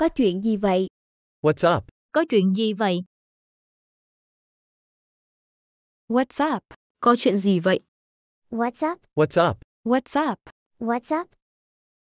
Có chuyện gì vậy? What's up? Có chuyện gì vậy? What's up? Có chuyện gì vậy? What's up? What's up? What's up? What's up?